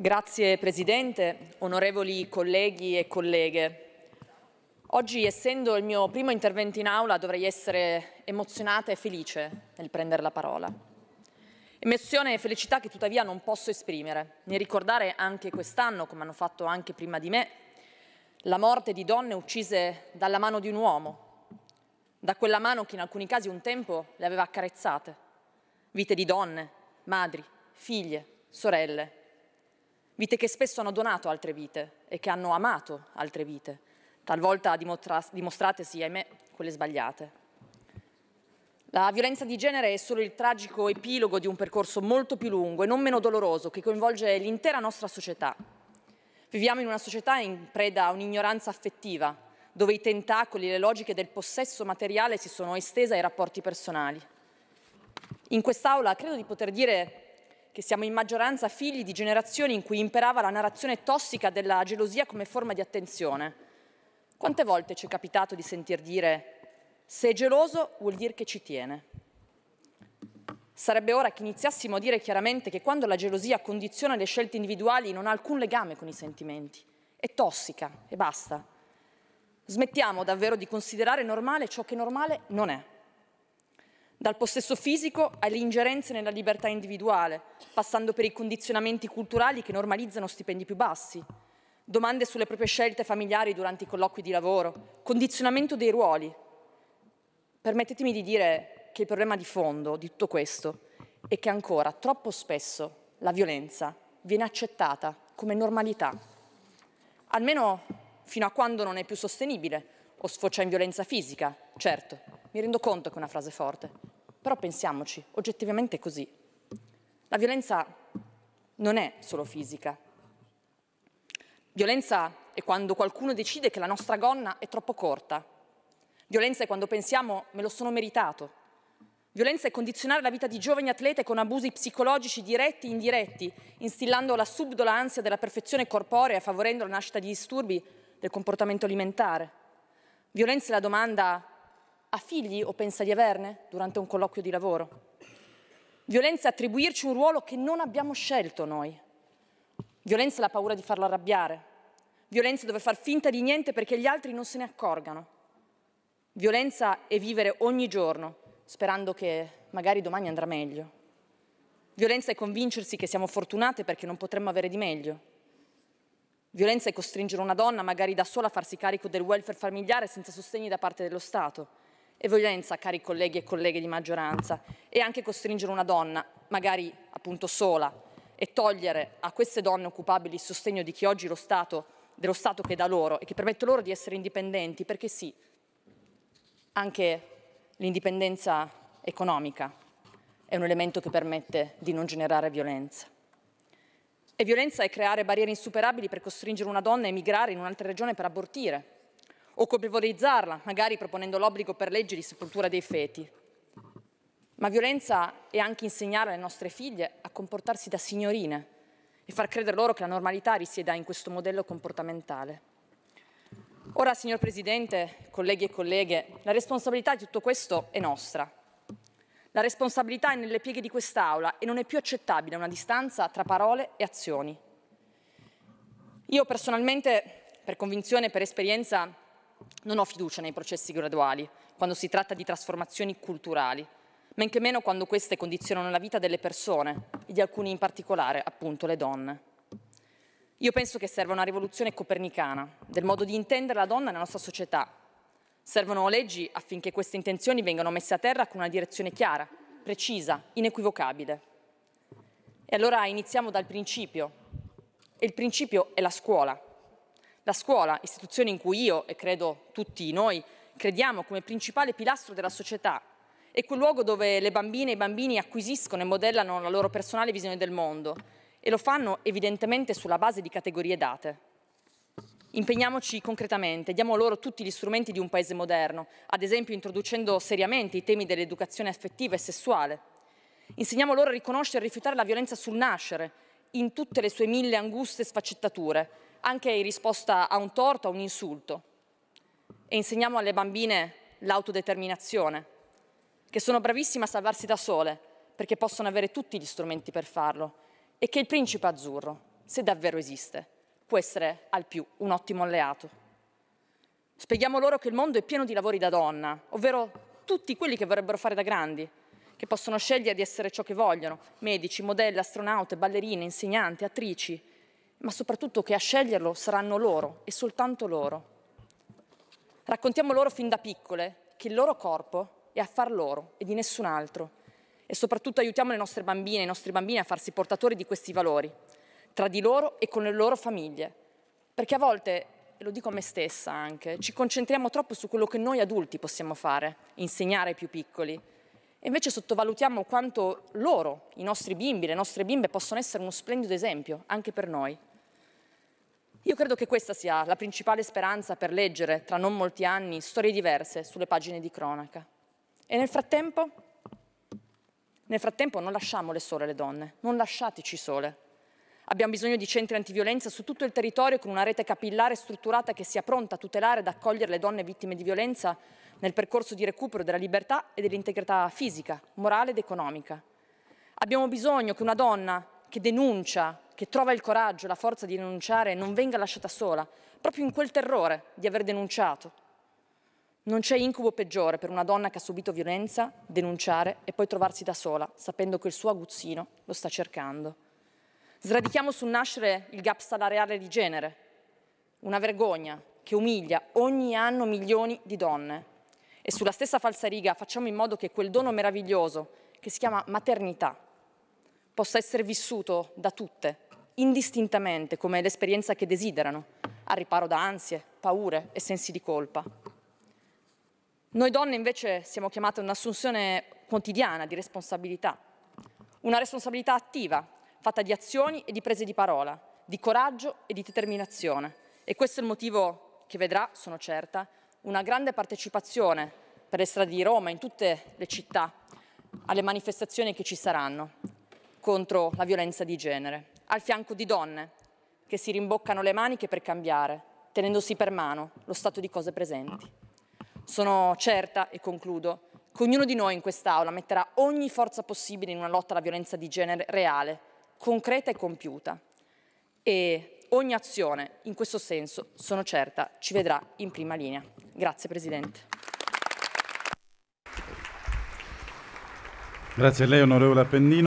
Grazie Presidente, onorevoli colleghi e colleghe. Oggi, essendo il mio primo intervento in aula, dovrei essere emozionata e felice nel prendere la parola. Emozione e felicità che tuttavia non posso esprimere, né ricordare anche quest'anno, come hanno fatto anche prima di me, la morte di donne uccise dalla mano di un uomo, da quella mano che in alcuni casi un tempo le aveva accarezzate, vite di donne, madri, figlie, sorelle vite che spesso hanno donato altre vite e che hanno amato altre vite, talvolta dimostrate, dimostratesi, ahimè, quelle sbagliate. La violenza di genere è solo il tragico epilogo di un percorso molto più lungo e non meno doloroso che coinvolge l'intera nostra società. Viviamo in una società in preda a un'ignoranza affettiva, dove i tentacoli e le logiche del possesso materiale si sono estese ai rapporti personali. In quest'Aula credo di poter dire che siamo in maggioranza figli di generazioni in cui imperava la narrazione tossica della gelosia come forma di attenzione. Quante volte ci è capitato di sentir dire se è geloso vuol dire che ci tiene? Sarebbe ora che iniziassimo a dire chiaramente che quando la gelosia condiziona le scelte individuali non ha alcun legame con i sentimenti, è tossica e basta. Smettiamo davvero di considerare normale ciò che normale non è dal possesso fisico alle ingerenze nella libertà individuale, passando per i condizionamenti culturali che normalizzano stipendi più bassi, domande sulle proprie scelte familiari durante i colloqui di lavoro, condizionamento dei ruoli. Permettetemi di dire che il problema di fondo di tutto questo è che ancora troppo spesso la violenza viene accettata come normalità, almeno fino a quando non è più sostenibile o sfocia in violenza fisica, certo, mi rendo conto che è una frase forte, però pensiamoci, oggettivamente è così. La violenza non è solo fisica. Violenza è quando qualcuno decide che la nostra gonna è troppo corta. Violenza è quando pensiamo me lo sono meritato. Violenza è condizionare la vita di giovani atlete con abusi psicologici diretti e indiretti, instillando la subdola ansia della perfezione corporea, favorendo la nascita di disturbi del comportamento alimentare. Violenza è la domanda ha figli o pensa di averne durante un colloquio di lavoro? Violenza è attribuirci un ruolo che non abbiamo scelto noi. Violenza è la paura di farlo arrabbiare. Violenza è dover far finta di niente perché gli altri non se ne accorgano. Violenza è vivere ogni giorno sperando che magari domani andrà meglio. Violenza è convincersi che siamo fortunate perché non potremmo avere di meglio. Violenza è costringere una donna magari da sola a farsi carico del welfare familiare senza sostegni da parte dello Stato. È violenza, cari colleghi e colleghe di maggioranza, e anche costringere una donna, magari appunto sola, e togliere a queste donne occupabili il sostegno di chi oggi lo Stato, dello Stato che dà loro e che permette loro di essere indipendenti, perché sì, anche l'indipendenza economica è un elemento che permette di non generare violenza. E violenza è creare barriere insuperabili per costringere una donna a emigrare in un'altra regione per abortire, o colpevolizzarla, magari proponendo l'obbligo per legge di sepoltura dei feti. Ma violenza è anche insegnare alle nostre figlie a comportarsi da signorine e far credere loro che la normalità risieda in questo modello comportamentale. Ora, signor Presidente, colleghi e colleghe, la responsabilità di tutto questo è nostra. La responsabilità è nelle pieghe di quest'Aula e non è più accettabile una distanza tra parole e azioni. Io personalmente, per convinzione e per esperienza, non ho fiducia nei processi graduali, quando si tratta di trasformazioni culturali, men che meno quando queste condizionano la vita delle persone, e di alcuni in particolare, appunto le donne. Io penso che serva una rivoluzione copernicana del modo di intendere la donna nella nostra società. Servono leggi affinché queste intenzioni vengano messe a terra con una direzione chiara, precisa, inequivocabile. E allora iniziamo dal principio. E il principio è la scuola, la scuola, istituzione in cui io e credo tutti noi crediamo come principale pilastro della società, è quel luogo dove le bambine e i bambini acquisiscono e modellano la loro personale visione del mondo e lo fanno evidentemente sulla base di categorie date. Impegniamoci concretamente, diamo loro tutti gli strumenti di un paese moderno, ad esempio introducendo seriamente i temi dell'educazione affettiva e sessuale. Insegniamo loro a riconoscere e rifiutare la violenza sul nascere, in tutte le sue mille anguste sfaccettature, anche in risposta a un torto, a un insulto. E insegniamo alle bambine l'autodeterminazione, che sono bravissime a salvarsi da sole, perché possono avere tutti gli strumenti per farlo, e che il principe azzurro, se davvero esiste, può essere al più un ottimo alleato. Spieghiamo loro che il mondo è pieno di lavori da donna, ovvero tutti quelli che vorrebbero fare da grandi, che possono scegliere di essere ciò che vogliono, medici, modelle, astronaute, ballerine, insegnanti, attrici, ma soprattutto che a sceglierlo saranno loro e soltanto loro. Raccontiamo loro fin da piccole che il loro corpo è affar loro e di nessun altro e soprattutto aiutiamo le nostre bambine e i nostri bambini a farsi portatori di questi valori, tra di loro e con le loro famiglie, perché a volte, e lo dico a me stessa anche, ci concentriamo troppo su quello che noi adulti possiamo fare, insegnare ai più piccoli, e invece sottovalutiamo quanto loro, i nostri bimbi, le nostre bimbe, possono essere uno splendido esempio anche per noi. Io credo che questa sia la principale speranza per leggere, tra non molti anni, storie diverse sulle pagine di cronaca. E nel frattempo? Nel frattempo non lasciamole sole le donne, non lasciateci sole. Abbiamo bisogno di centri antiviolenza su tutto il territorio con una rete capillare strutturata che sia pronta a tutelare ed accogliere le donne vittime di violenza nel percorso di recupero della libertà e dell'integrità fisica, morale ed economica. Abbiamo bisogno che una donna che denuncia che trova il coraggio, la forza di denunciare, non venga lasciata sola, proprio in quel terrore di aver denunciato. Non c'è incubo peggiore per una donna che ha subito violenza denunciare e poi trovarsi da sola, sapendo che il suo aguzzino lo sta cercando. Sradichiamo sul nascere il gap salariale di genere, una vergogna che umilia ogni anno milioni di donne. E sulla stessa falsariga facciamo in modo che quel dono meraviglioso che si chiama maternità possa essere vissuto da tutte, indistintamente, come l'esperienza che desiderano, al riparo da ansie, paure e sensi di colpa. Noi donne invece siamo chiamate a un'assunzione quotidiana di responsabilità, una responsabilità attiva, fatta di azioni e di prese di parola, di coraggio e di determinazione. E questo è il motivo che vedrà, sono certa, una grande partecipazione per le strade di Roma, in tutte le città, alle manifestazioni che ci saranno, contro la violenza di genere, al fianco di donne che si rimboccano le maniche per cambiare, tenendosi per mano lo stato di cose presenti. Sono certa, e concludo, che ognuno di noi in quest'Aula metterà ogni forza possibile in una lotta alla violenza di genere reale, concreta e compiuta. E ogni azione in questo senso, sono certa, ci vedrà in prima linea. Grazie Presidente. Grazie a lei, onorevole Appennino.